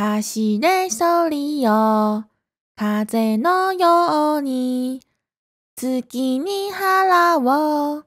走れソリよ、風のように、月に腹を